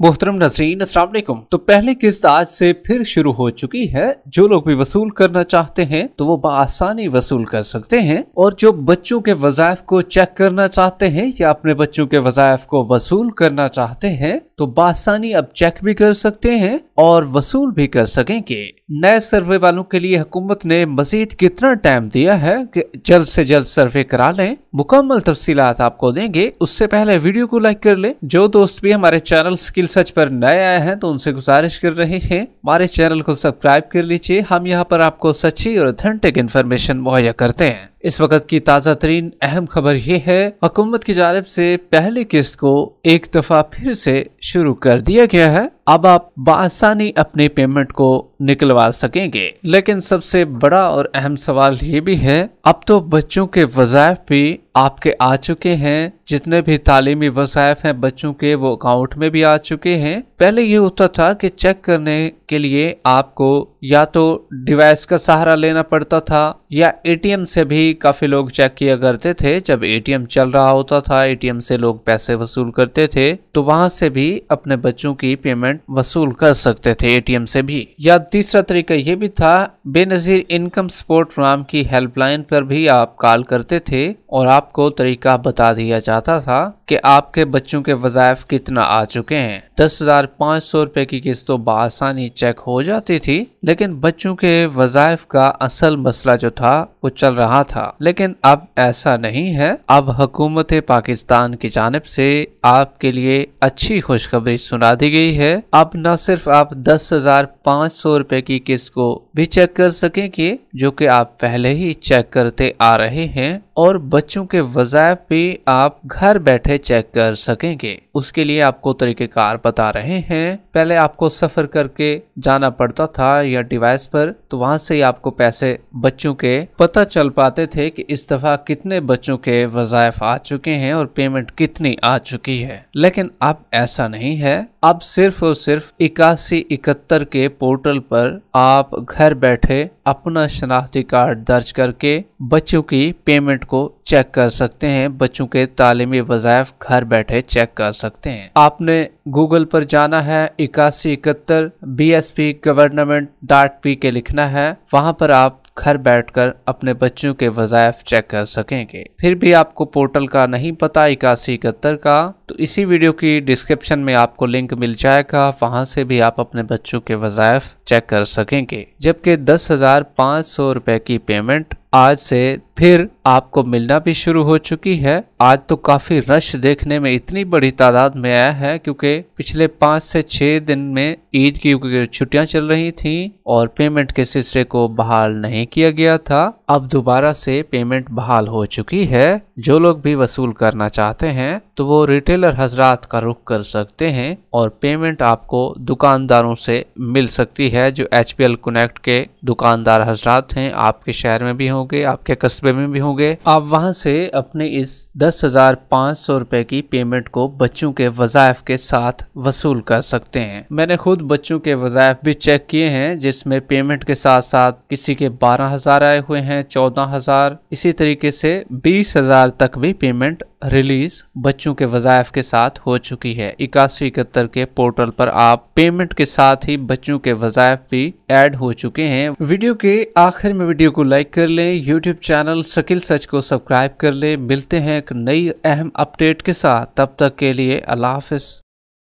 मोहतरम नजरीन असलम तो पहली किस्त आज से फिर शुरू हो चुकी है जो लोग भी वसूल करना चाहते हैं तो वो बसानी वसूल कर सकते हैं और जो बच्चों के वजायफ को चेक करना चाहते हैं या अपने बच्चों के वजायफ को वसूल करना चाहते हैं तो बसानी अब चेक भी कर सकते हैं और वसूल भी कर सकेंगे नए सर्वे वालों के लिए हुकूमत ने मजीद कितना टाइम दिया है कि जल्द से जल्द सर्वे करा लें मुकम्मल तफसीत आपको देंगे उससे पहले वीडियो को लाइक कर लें जो दोस्त भी हमारे चैनल के मुश्किल सच पर नए आए हैं तो उनसे गुजारिश कर रहे हैं हमारे चैनल को सब्सक्राइब कर लीजिए हम यहाँ पर आपको सच्ची और ऑथेंटिक इन्फॉर्मेशन मुहैया करते हैं इस वक्त की ताज़ा तरीन अहम खबर यह है हुकूमत की जानब से पहली किस्त को एक दफ़ा फिर से शुरू कर दिया गया है अब आप बासानी अपने पेमेंट को निकलवा सकेंगे लेकिन सबसे बड़ा और अहम सवाल ये भी है अब तो बच्चों के वजायफ भी आपके आ चुके हैं जितने भी तालीमी वसायफ हैं बच्चों के वो अकाउंट में भी आ चुके हैं पहले ये होता था कि चेक करने के लिए आपको या तो डिवाइस का सहारा लेना पड़ता था या एटीएम से भी काफ़ी लोग चेक किया करते थे जब एटीएम चल रहा होता था एटीएम से लोग पैसे वसूल करते थे तो वहां से भी अपने बच्चों की पेमेंट वसूल कर सकते थे एटीएम से भी या तीसरा तरीका ये भी था बेनजीर इनकम सपोर्ट प्रोग्राम की हेल्पलाइन पर भी आप कॉल करते थे और आपको तरीका बता दिया जाता था कि आपके बच्चों के वजायफ कितना आ चुके हैं दस हजार पाँच सौ रुपए की किस्त तो बसानी चेक हो जाती थी लेकिन बच्चों के वजायफ का असल मसला जो था वो चल रहा था लेकिन अब ऐसा नहीं है अब हुकूमत पाकिस्तान की जानब से आपके लिए अच्छी खुशखबरी सुना दी गई है अब न सिर्फ आप दस हजार पाँच सौ रुपए की किस्त को भी चेक कर सकेंगे जो कि आप पहले ही चेक करते आ रहे हैं और बच्चों के वजायफ भी आप घर बैठे चेक कर सकेंगे उसके लिए आपको तरीक़ेकार बता रहे हैं पहले आपको सफ़र करके जाना पड़ता था या डिवाइस पर तो वहां से ही आपको पैसे बच्चों के पता चल पाते थे कि इस दफ़ा कितने बच्चों के वजायफ आ चुके हैं और पेमेंट कितनी आ चुकी है लेकिन अब ऐसा नहीं है अब सिर्फ और सिर्फ इक्यासी इकहत्तर के पोर्टल पर आप घर घर बैठे अपना शनाख्ती कार्ड दर्ज करके बच्चों की पेमेंट को चेक कर सकते हैं बच्चों के तालीमी वजायफ घर बैठे चेक कर सकते हैं आपने गूगल पर जाना है इक्यासी इकहत्तर B S P government dot P K लिखना है वहाँ पर आप घर बैठकर अपने बच्चों के वज़ायफ चेक कर सकेंगे फिर भी आपको पोर्टल का नहीं पता इक्यासी इकहत्तर का तो इसी वीडियो की डिस्क्रिप्शन में आपको लिंक मिल जाएगा वहाँ से भी आप अपने बच्चों के वज़ायफ चेक कर सकेंगे जबकि दस हज़ार पाँच सौ रूपए की पेमेंट आज से फिर आपको मिलना भी शुरू हो चुकी है आज तो काफी रश देखने में इतनी बड़ी तादाद में आया है क्योंकि पिछले पांच से छह दिन में ईद की छुट्टियां चल रही थी और पेमेंट के सिलसिले को बहाल नहीं किया गया था अब दोबारा से पेमेंट बहाल हो चुकी है जो लोग भी वसूल करना चाहते हैं तो वो रिटेलर हजरात का रुख कर सकते हैं और पेमेंट आपको दुकानदारों से मिल सकती है जो एच पी एल कनेक्ट के दुकानदार हजरात हैं आपके शहर में भी होंगे आपके कस्बे में भी होंगे आप वहां से अपने इस दस हजार पाँच सौ रुपए की पेमेंट को बच्चों के वजायफ के साथ वसूल कर सकते हैं मैंने खुद बच्चों के वजायफ भी चेक किए हैं जिसमें पेमेंट के साथ साथ किसी के बारह हजार आए हुए हैं चौदह हजार इसी तरीके से बीस हजार साल तक भी पेमेंट रिलीज बच्चों के वज़ायफ के साथ हो चुकी है इक्यासी इकहत्तर के पोर्टल पर आप पेमेंट के साथ ही बच्चों के वज़ायफ भी ऐड हो चुके हैं वीडियो के आखिर में वीडियो को लाइक कर लें यूट्यूब चैनल सकिल सच को सब्सक्राइब कर लें मिलते हैं एक नई अहम अपडेट के साथ तब तक के लिए अल्लाह हाफिज़